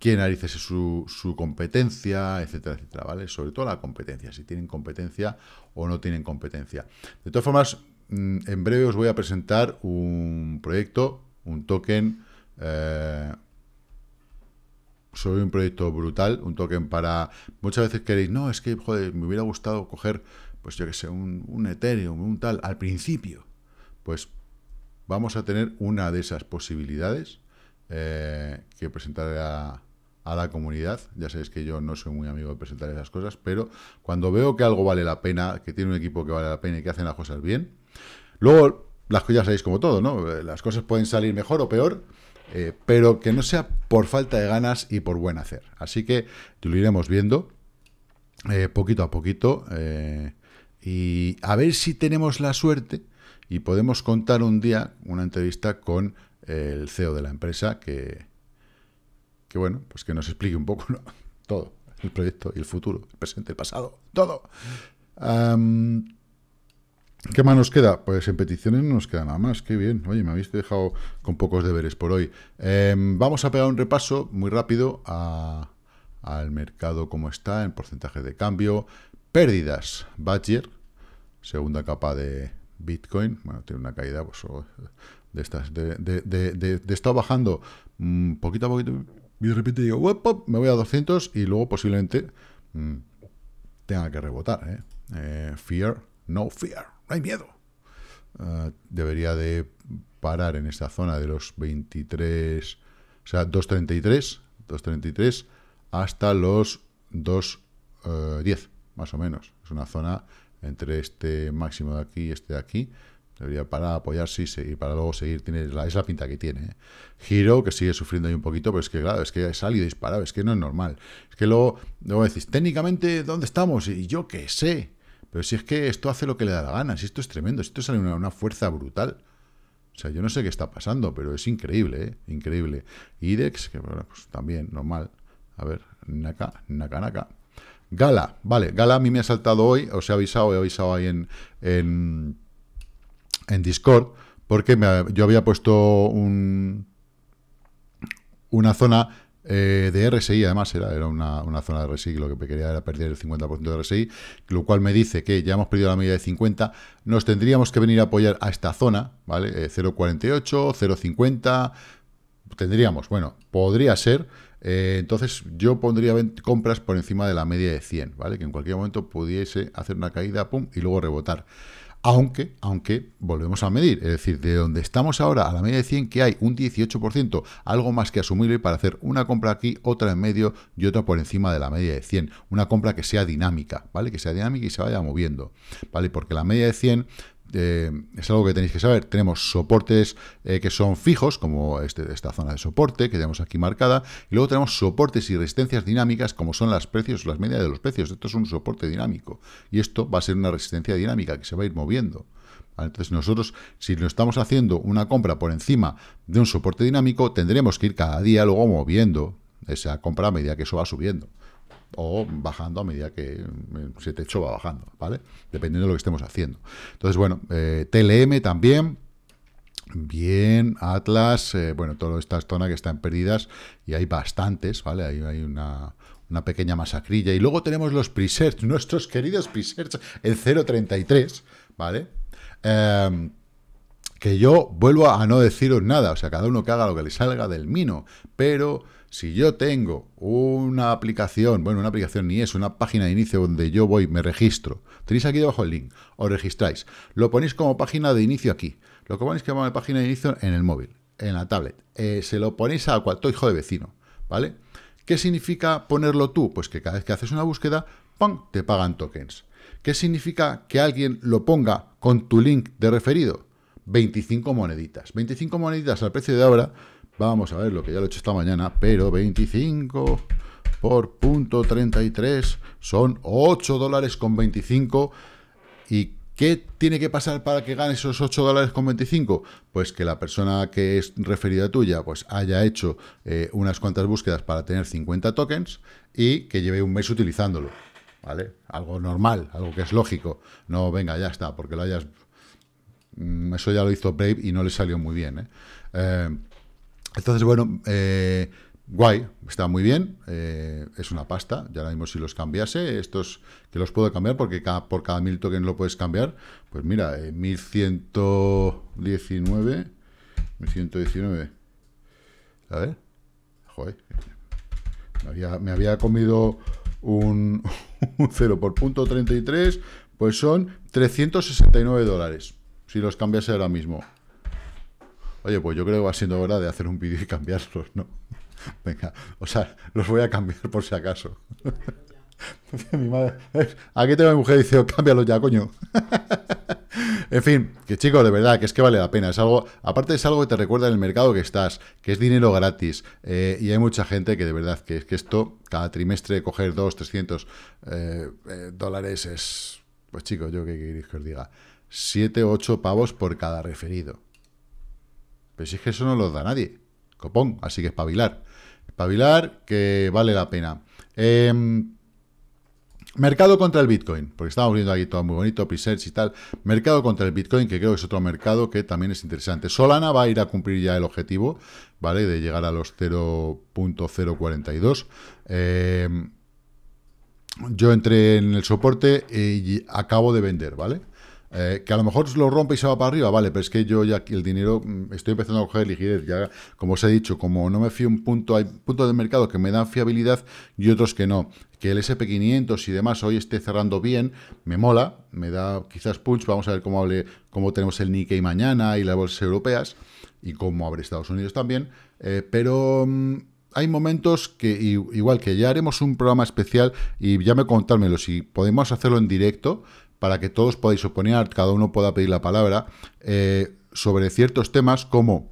¿Quién narices es su, su, competencia, etcétera, etcétera, ¿vale? Sobre todo la competencia, si tienen competencia o no tienen competencia. De todas formas, mm, en breve os voy a presentar un proyecto, un token, eh, sobre un proyecto brutal, un token para... Muchas veces queréis, no, es que, joder, me hubiera gustado coger, pues yo que sé, un, un Ethereum, un tal, al principio, pues vamos a tener una de esas posibilidades eh, que presentaré a, la comunidad. Ya sabéis que yo no soy muy amigo de presentar esas cosas, pero cuando veo que algo vale la pena, que tiene un equipo que vale la pena y que hacen las cosas bien, luego las cosas sabéis como todo, ¿no? Eh, las cosas pueden salir mejor o peor, eh, pero que no sea por falta de ganas y por buen hacer. Así que lo iremos viendo poquito a poquito y a ver si tenemos la suerte y podemos contar un día una entrevista con eh, el CEO de la empresa que, bueno, pues que nos explique un poco todo, el proyecto y el futuro, el presente, el pasado, todo. ¿Qué más nos queda? Pues en peticiones no nos queda nada más, qué bien. Oye, me habéis dejado con pocos deberes por hoy. Em, vamos a pegar un repaso muy rápido al mercado como está, en porcentaje de cambio, pérdidas, Badger, segunda capa de, Bitcoin, bueno, tiene una caída pues, oh, de estas, de, estado bajando mm, poquito a poquito, y de repente digo, me voy a 200 y luego posiblemente mm, tenga que rebotar. ¿eh? Eh, fear, no fear, no hay miedo. Ah, debería de parar en esta zona de los 23, o sea, 233, 233 hasta los 210, eh, más o menos. Es una zona entre este máximo de aquí y este de aquí. Debería parar, apoyarse y, para luego seguir. Tiene la, es la pinta que tiene. Giro, ¿eh? que sigue sufriendo ahí un poquito, pero es que, claro, es que ha salido disparado, es que no es normal. Es que luego, luego decís, técnicamente, ¿dónde estamos? Y yo qué sé. Pero si es que esto hace lo que le da la gana, si esto es tremendo, si esto sale una, fuerza brutal. O sea, yo no sé qué está pasando, pero es increíble, ¿eh? Increíble. IDEX, que pues también, normal. A ver, Naka, Naka, Naka. Gala, vale, Gala a mí me ha saltado hoy, os he avisado, he avisado ahí en, en, en Discord, porque yo había puesto un, una zona eh, de RSI, además era, era una, zona de RSI, lo que quería era perder el 50% de RSI, lo cual me dice que ya hemos perdido la media de 50, nos tendríamos que venir a apoyar a esta zona, ¿vale? 0.48, eh, 0.50, tendríamos, bueno, podría ser eh, entonces yo pondría compras por encima de la media de 100, ¿vale? Que en cualquier momento pudiese hacer una caída, pum, y luego rebotar. Aunque, aunque volvemos a medir, es decir, de donde estamos ahora a la media de 100 que hay un 18%, algo más que asumible para hacer una compra aquí, otra en medio y otra por encima de la media de 100, una compra que sea dinámica, ¿vale? Que sea dinámica y se vaya moviendo, ¿vale? Porque la media de 100 eh, es algo que tenéis que saber. Tenemos soportes eh, que son fijos, como este, esta zona de soporte que tenemos aquí marcada. Y luego tenemos soportes y resistencias dinámicas, como son las precios, las medias de los precios. Esto es un soporte dinámico. Y esto va a ser una resistencia dinámica que se va a ir moviendo. Entonces nosotros, si lo estamos haciendo una compra por encima de un soporte dinámico, tendremos que ir cada día luego moviendo esa compra a medida que eso va subiendo o bajando a medida que ese eh, techo va bajando, ¿vale? Dependiendo de lo que estemos haciendo. Entonces, bueno, eh, TLM también. Bien, Atlas, eh, bueno, toda estas zonas que están perdidas y hay bastantes, ¿vale? Ahí hay una, pequeña masacrilla. Y luego tenemos los presets, nuestros queridos presets, el 0.33, ¿vale? Em, que yo vuelvo a no deciros nada, o sea, cada uno que haga lo que le salga del mino, pero si yo tengo una aplicación, bueno, una aplicación ni es, una página de inicio donde yo voy, me registro, tenéis aquí debajo el link, os registráis, lo ponéis como página de inicio aquí, lo que ponéis que la página de inicio en el móvil, en la tablet, eh, se lo ponéis a cualquier hijo de vecino, ¿vale? ¿Qué significa ponerlo tú? Pues que cada vez que haces una búsqueda, ¡pum!, te pagan tokens. ¿Qué significa que alguien lo ponga con tu link de referido? 25 moneditas. 25 moneditas al precio de ahora Vamos a ver lo que ya lo he hecho esta mañana, pero 25 por punto 33 son 8 dólares con 25. ¿Y qué tiene que pasar para que gane esos 8 dólares con 25? Pues que la persona que es referida tuya pues haya hecho eh, unas cuantas búsquedas para tener 50 tokens y que lleve un mes utilizándolo. ¿Vale? Algo normal, algo que es lógico. No, venga, ya está, porque lo hayas... Mm, eso ya lo hizo Brave y no le salió muy bien. ¿eh? eh entonces, bueno, eh, guay, está muy bien, eh, es una pasta, ya ahora mismo si los cambiase, estos que los puedo cambiar porque por cada mil tokens lo puedes cambiar, pues mira, 1119, eh, 1119, a ver, joder, me había, comido un, un 0 por punto 33, pues son 369 dólares, si los cambiase ahora mismo. Oye, pues yo creo que va siendo hora de hacer un vídeo y cambiarlos, ¿no? Venga, o sea, los voy a cambiar por si acaso. mi madre, aquí tengo a mi mujer y dice, oh, cámbialos ya, coño. en fin, que chicos, de verdad, que es que vale la pena. Es algo, aparte es algo que te recuerda en el mercado que estás, que es dinero gratis. Eh, y hay mucha gente que de verdad, que es que esto, cada trimestre coger 2, 300 eh, eh, dólares es... Pues chicos, yo qué queréis que os diga. 7, 8 pavos por cada referido. Pero si es que eso no lo da nadie. Copón, así que espabilar. Espabilar que vale la pena. Em, mercado contra el Bitcoin, porque estamos viendo aquí todo muy bonito, presets y tal. Mercado contra el Bitcoin, que creo que es otro mercado que también es interesante. Solana va a ir a cumplir ya el objetivo, ¿vale? De llegar a los 0.042. Em, yo entré en el soporte y acabo de vender, ¿vale? Eh, que a lo mejor lo rompe y se va para arriba, vale, pero es que yo ya el dinero mm, estoy empezando a coger ligidez, Ya, como os he dicho, como no me fío un punto, hay puntos de mercado que me dan fiabilidad y otros que no. Que el SP500 y demás hoy esté cerrando bien, me mola, me da quizás punch. Vamos a ver cómo, tenemos el Nikkei mañana y las bolsas europeas y cómo abre Estados Unidos también. Eh, pero mm, hay momentos que, igual que ya haremos un programa especial y ya me contármelo, si podemos hacerlo en directo, para que todos podáis oponer, cada uno pueda pedir la palabra, eh, sobre ciertos temas como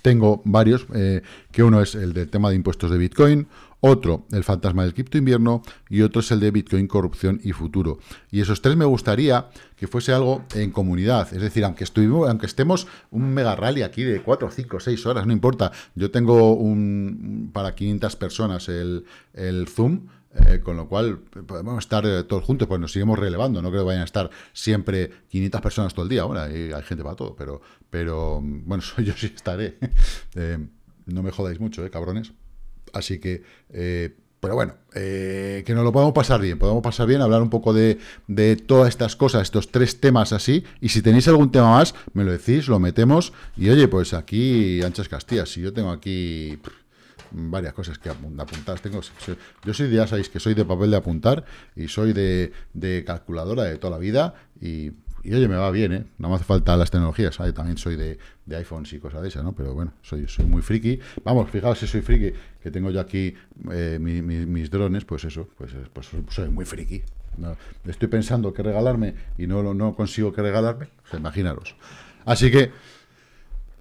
tengo varios, eh, que uno es el del tema de impuestos de Bitcoin, otro, el fantasma del cripto invierno, y otro es el de Bitcoin, corrupción y futuro. Y esos tres me gustaría que fuese algo en comunidad. Es decir, aunque, estuvimos, aunque estemos un mega rally aquí de 4, 5, 6 horas, no importa. Yo tengo un, para 500 personas el, el Zoom, eh, con lo cual, podemos estar eh, todos juntos, pues nos seguimos relevando. No creo que vayan a estar siempre 500 personas todo el día. ahora hay, gente para todo, pero, pero mm, bueno, yo sí estaré. Eh, no me jodáis mucho, cabrones. Así que, pero bueno, que nos lo podamos pasar bien. Podemos pasar bien, hablar un poco de, de todas estas cosas, estos tres temas así. Y si tenéis algún tema más, me lo decís, lo metemos. Y oye, pues aquí, Anchas Castillas, si yo tengo aquí varias cosas que apuntar. Tengo, yo soy de, ya sabéis que soy de papel de apuntar y soy de, calculadora de toda la vida y, oye, me va bien, ¿eh? No me hace falta las tecnologías, ¿sabes? Ah, también soy de, iPhones y cosas de esas, ¿no? Pero bueno, soy, soy muy friki. Vamos, fijaos si soy friki, que tengo yo aquí eh, mis drones, pues eso, pues, eh, pues soy muy friki. estoy pensando que regalarme y no, no consigo que regalarme, imaginaros. Así que...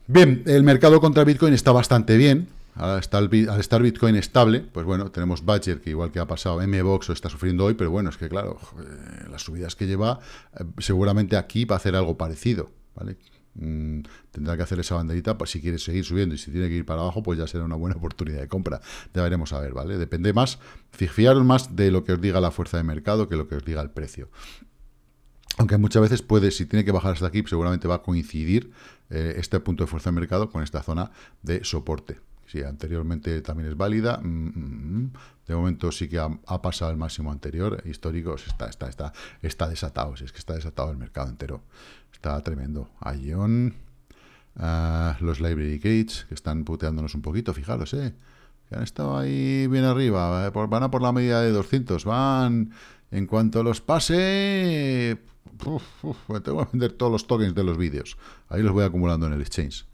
Bien, el mercado contra Bitcoin está bastante bien. Al estar, Bitcoin estable, pues bueno, tenemos Badger, que igual que ha pasado, MBOX o está sufriendo hoy, pero bueno, es que claro, eh, las subidas que lleva, eh, seguramente aquí va a hacer algo parecido, ¿vale? Mm, tendrá que hacer esa banderita, pues si quiere seguir subiendo y si tiene que ir para abajo, pues ya será una buena oportunidad de compra. Ya veremos a ver, ¿vale? Depende más, fijaros más de lo que os diga la fuerza de mercado que lo que os diga el precio. Aunque muchas veces puede, si tiene que bajar hasta aquí, seguramente va a coincidir eh, este punto de fuerza de mercado con esta zona de soporte si anteriormente también es válida. Mm, mm, mm. De momento sí que ha, pasado el máximo anterior. Históricos está, está, está, está desatado. Si es que está desatado el mercado entero. Está tremendo. Ion, ah, los Library Gates, que están puteándonos un poquito, fijaros, eh. Que han estado ahí bien arriba. Eh, van a por la medida de 200. Van, en cuanto los pase, tengo que vender todos los tokens de los vídeos. Ahí los voy acumulando en el exchange.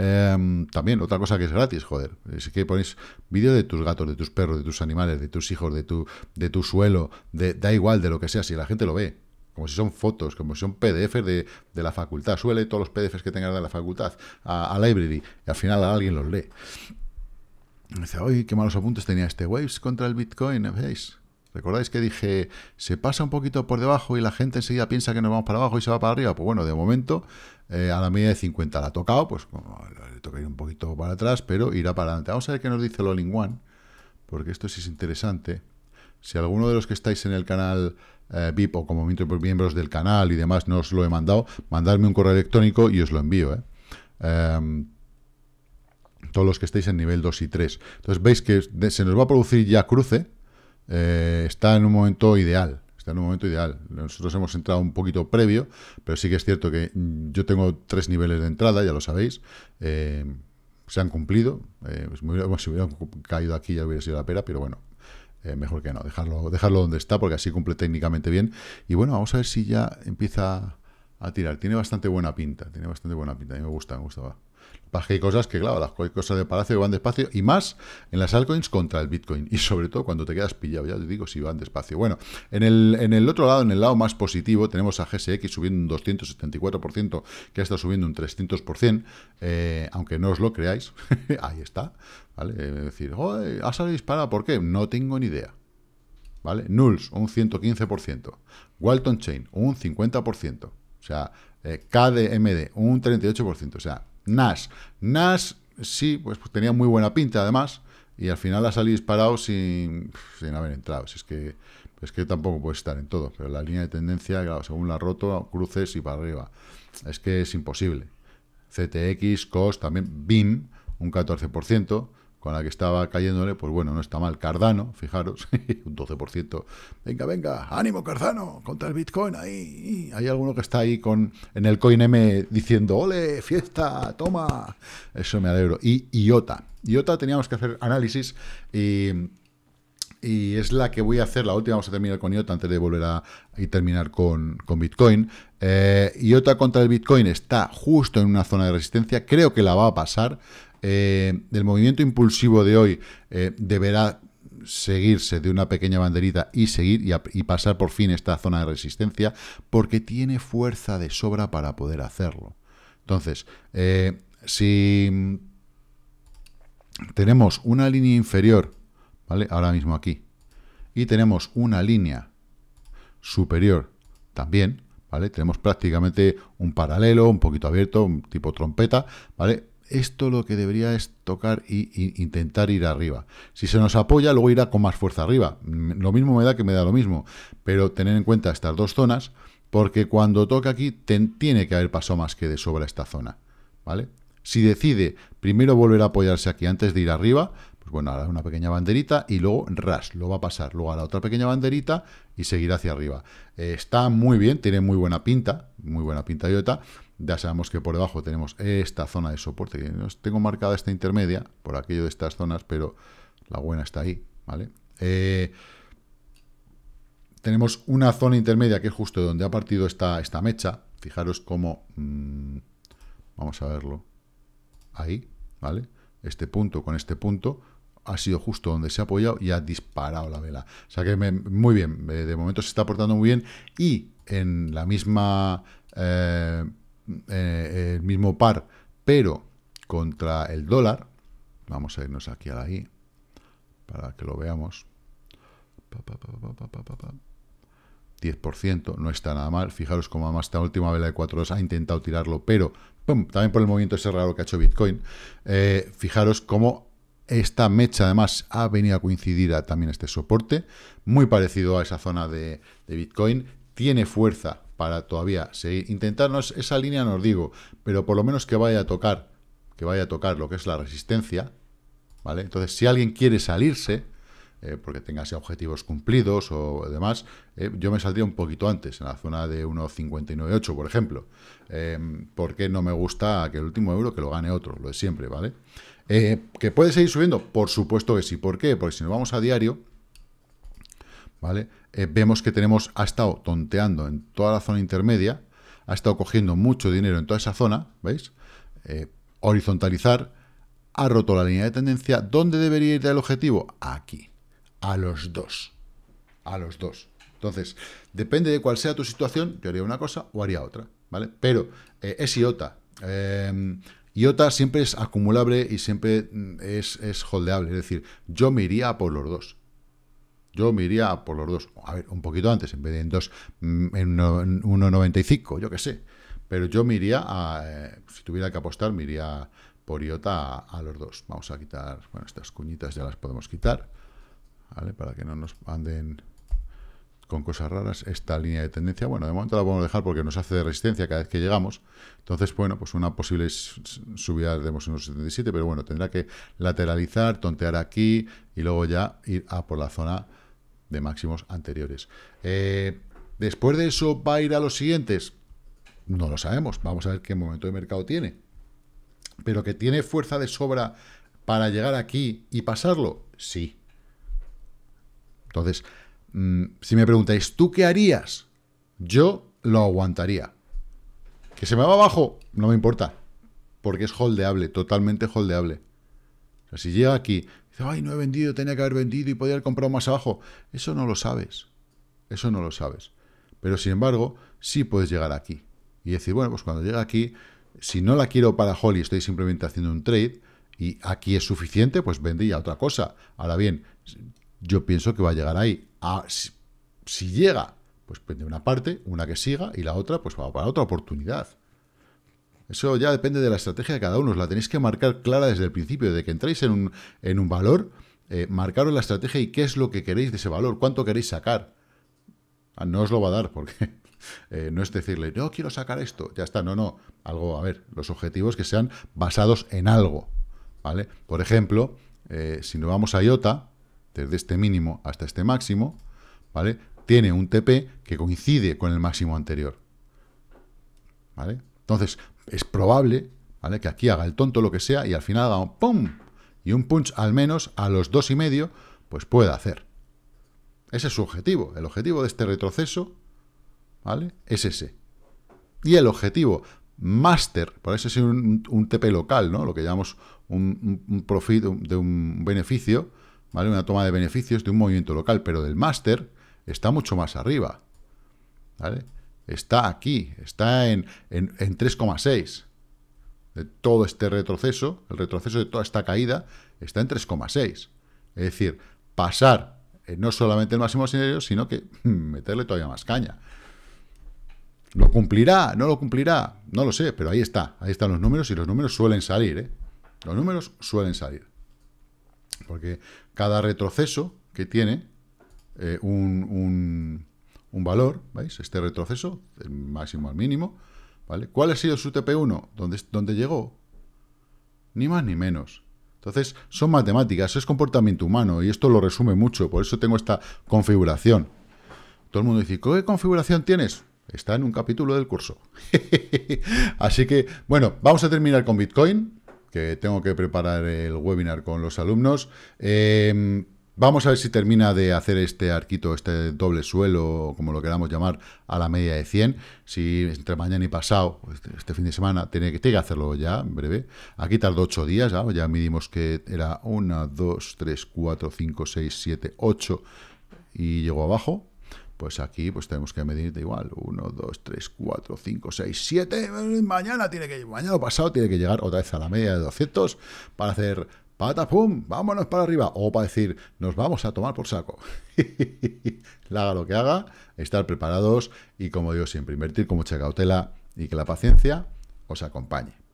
Em, también, otra cosa que es gratis, joder. Es que ponéis vídeo de tus gatos, de tus perros, de tus animales, de tus hijos, de tu, de tu suelo, de, da igual, de lo que sea, si la gente lo ve. Como si son fotos, como si son PDFs de, la facultad. Suele todos los PDFs que tengas de la facultad a, library y al final alguien los lee. me dice, oye, qué malos apuntes tenía este Waves contra el Bitcoin, ¿veis? ¿Recordáis que dije, se pasa un poquito por debajo y la gente enseguida piensa que nos vamos para abajo y se va para arriba? Pues bueno, de momento, eh, a la media de 50 la ha tocado, pues le toca ir un poquito para atrás, pero irá para adelante. Vamos a ver qué nos dice lo One, porque esto sí es interesante. Si alguno de los que estáis en el canal eh, VIP o como miembros del canal y demás no os lo he mandado, mandadme un correo electrónico y os lo envío. Eh. Em, todos los que estáis en nivel 2 y 3. Entonces veis que se nos va a producir ya cruce, eh, está en un momento ideal. Está en un momento ideal. Nosotros hemos entrado un poquito previo, pero sí que es cierto que mm, yo tengo tres niveles de entrada, ya lo sabéis. Eh, se han cumplido. Eh, pues si hubiera caído aquí ya hubiera sido la pera, pero bueno, mejor que no, dejarlo, dejarlo donde está, porque así cumple técnicamente bien. Y bueno, vamos a ver si ya empieza a tirar. Tiene bastante buena pinta, tiene bastante buena pinta, a mí me gusta, me gustaba hay cosas que, claro, las cosas de palacio van despacio y más en las altcoins contra el Bitcoin. Y sobre todo cuando te quedas pillado, ya te digo, si van despacio. Bueno, en el, en el otro lado, en el lado más positivo, tenemos a GSX subiendo un 274%, que ha estado subiendo un 300%, eh, aunque no os lo creáis, ahí está. Es decir, ha salido disparada, ¿por qué? No tengo ni idea. ¿Vale? Nulls, un 115%. Walton Chain, un 50%. O sea, eh, KDMD, un 38%. O sea, NAS. NAS sí, pues, pues, tenía muy buena pinta además, y al final ha salido disparado sin, haber entrado. es que, es que tampoco puedes estar en todo, pero la línea de tendencia, según la roto, cruces y para arriba. Es que es imposible. CTX, COS, también bim un 14% con la que estaba cayéndole, pues bueno, no está mal. Cardano, fijaros, un 12%. Venga, venga, ánimo Cardano, contra el Bitcoin, ahí. Hay alguno que está ahí con en el CoinM diciendo, ole, fiesta, toma. Eso me alegro. Y IOTA. IOTA teníamos que hacer análisis y, y es la que voy a hacer, la última vamos a terminar con IOTA antes de volver a y terminar con, Bitcoin. Eh, IOTA contra el Bitcoin está justo en una zona de resistencia, creo que la va a pasar. Eh, el movimiento impulsivo de hoy eh, deberá seguirse de una pequeña banderita y seguir y, pasar por fin esta zona de resistencia porque tiene fuerza de sobra para poder hacerlo. Entonces, eh, si tenemos una línea inferior, ¿vale? Ahora mismo aquí, y tenemos una línea superior también, ¿vale? Tenemos prácticamente un paralelo, un poquito abierto, un tipo trompeta, ¿vale? esto lo que debería es tocar e intentar ir arriba. Si se nos apoya, luego irá con más fuerza arriba. Mm, lo mismo me da que me da lo mismo, pero tener en cuenta estas dos zonas, porque cuando toca aquí tiene que haber paso más que de sobra esta zona, ¿vale? Si decide primero volver a apoyarse aquí antes de ir arriba, pues bueno, hará una pequeña banderita y luego ras, lo va a pasar, luego hará otra pequeña banderita y seguirá hacia arriba. Eh, está muy bien, tiene muy buena pinta, muy buena pinta otra, ya sabemos que por debajo tenemos esta zona de soporte. Que tengo marcada esta intermedia por aquello de estas zonas, pero la buena está ahí, ¿vale? Eh, tenemos una zona intermedia que es justo donde ha partido esta, esta mecha. Fijaros cómo... Mm, vamos a verlo. Ahí, ¿vale? Este punto con este punto ha sido justo donde se ha apoyado y ha disparado la vela. O sea que muy bien, eh, de momento se está portando muy bien y en la misma eh, eh, el mismo par, pero contra el dólar, vamos a irnos aquí a la I, para que lo veamos, 10%, no está nada mal. Fijaros cómo además esta última vela de 4-2 ha intentado tirarlo, pero también por el movimiento ese raro que ha hecho Bitcoin. Eh, fijaros cómo esta mecha además ha venido a coincidir a también este soporte, muy parecido a esa zona de Bitcoin. Tiene fuerza para todavía seguir. Intentarnos esa línea, os digo, pero por lo menos que vaya a tocar, que vaya a tocar lo que es la resistencia, ¿vale? Entonces, si alguien quiere salirse, eh, porque tenga objetivos cumplidos o demás, eh, yo me saldría un poquito antes, en la zona de 1.598, por ejemplo, em, porque no me gusta que el último euro que lo gane otro, lo de siempre, ¿vale? Eh, ¿Que puede seguir subiendo? Por supuesto que sí. ¿Por qué? Porque si nos vamos a diario, ¿vale? Eh, vemos que tenemos, ha estado tonteando en toda la zona intermedia, ha estado cogiendo mucho dinero en toda esa zona, ¿veis? Eh, horizontalizar, ha roto la línea de tendencia, ¿dónde debería ir el objetivo? Aquí, a los dos, a los dos. Entonces, depende de cuál sea tu situación, yo haría una cosa o haría otra, ¿vale? Pero eh, es IOTA. Em, IOTA siempre es acumulable y siempre mm, es, es holdeable, es decir, yo me iría por los dos. Yo me iría por los dos, a ver, un poquito antes, en vez de en dos mm, en 1,95, yo qué sé. Pero yo me iría a, eh, si tuviera que apostar, me iría por IOTA a, los dos. Vamos a quitar, bueno, estas cuñitas ya las podemos quitar, ¿vale? Para que no nos anden con cosas raras esta línea de tendencia. Bueno, de momento la podemos dejar porque nos hace de resistencia cada vez que llegamos. Entonces, bueno, pues una posible subida de 1,77, 77, pero bueno, tendrá que lateralizar, tontear aquí y luego ya ir a por la zona de máximos anteriores. Eh, después de eso, ¿va a ir a los siguientes? No lo sabemos. Vamos a ver qué momento de mercado tiene. Pero que tiene fuerza de sobra para llegar aquí y pasarlo, sí. Entonces, mm, si me preguntáis, ¿tú qué harías? Yo lo aguantaría. ¿Que se me va abajo? No me importa. Porque es holdeable, totalmente holdeable. O sea, si llega aquí, ay, no he vendido, tenía que haber vendido y podía haber comprado más abajo. Eso no lo sabes. Eso no lo sabes. Pero sin embargo, sí puedes llegar aquí. Y decir, bueno, pues cuando llega aquí, si no la quiero para Holly, estoy simplemente haciendo un trade y aquí es suficiente, pues a otra cosa. Ahora bien, yo pienso que va a llegar ahí. Ah, si, si llega, pues vende una parte, una que siga y la otra, pues va para otra oportunidad. Eso ya depende de la estrategia de cada uno. Os la tenéis que marcar clara desde el principio, de que entréis en un, en un valor, eh, marcaros la estrategia y qué es lo que queréis de ese valor, cuánto queréis sacar. Ah, no os lo va a dar, porque eh, no es decirle, no quiero sacar esto, ya está, no, no. Algo, a ver, los objetivos que sean basados en algo, ¿vale? Por ejemplo, eh, si nos vamos a IOTA, desde este mínimo hasta este máximo, ¿vale? Tiene un TP que coincide con el máximo anterior, ¿vale? Entonces, es probable ¿vale? que aquí haga el tonto lo que sea y al final haga un ¡pum! Y un punch al menos a los dos y medio, pues pueda hacer. Ese es su objetivo. El objetivo de este retroceso ¿vale? es ese. Y el objetivo máster, por eso es un, TP local, ¿no? lo que llamamos un, un profit de un beneficio, ¿vale? una toma de beneficios de un movimiento local, pero del máster está mucho más arriba. ¿vale? está aquí, está en, en, en 3,6. Todo este retroceso, el retroceso de toda esta caída, está en 3,6. Es decir, pasar eh, no solamente el máximo escenario, sino que mm, meterle todavía más caña. ¿Lo cumplirá? ¿No lo cumplirá? No lo sé, pero ahí está. Ahí están los números y los números suelen salir. ¿eh? Los números suelen salir. Porque cada retroceso que tiene eh, un, un valor, ¿veis? Este retroceso, el máximo al mínimo, ¿vale? ¿Cuál ha sido su TP1? ¿Dónde, dónde llegó? Ni más ni menos. Entonces, son matemáticas, es comportamiento humano y esto lo resume mucho, por eso tengo esta configuración. Todo el mundo dice, ¿qué configuración tienes? Está en un capítulo del curso. Así que, bueno, vamos a terminar con Bitcoin, que tengo que preparar el webinar con los alumnos. Em, Vamos a ver si termina de hacer este arquito, este doble suelo, como lo queramos llamar, a la media de 100. Si entre mañana y pasado, este, este fin de semana, tiene que, hacerlo ya, en breve. Aquí tardó 8 días, ya, ya midimos que era 1, 2, 3, 4, 5, 6, 7, 8 y llegó abajo. Pues aquí pues tenemos que medir de igual, 1, 2, 3, 4, 5, 6, 7, mañana tiene que mañana o pasado tiene que llegar otra vez a la media de 200 para hacer pum, vámonos para arriba. O para decir, nos vamos a tomar por saco. haga lo que haga, estar preparados y, como digo siempre, invertir con mucha cautela y que la paciencia os acompañe.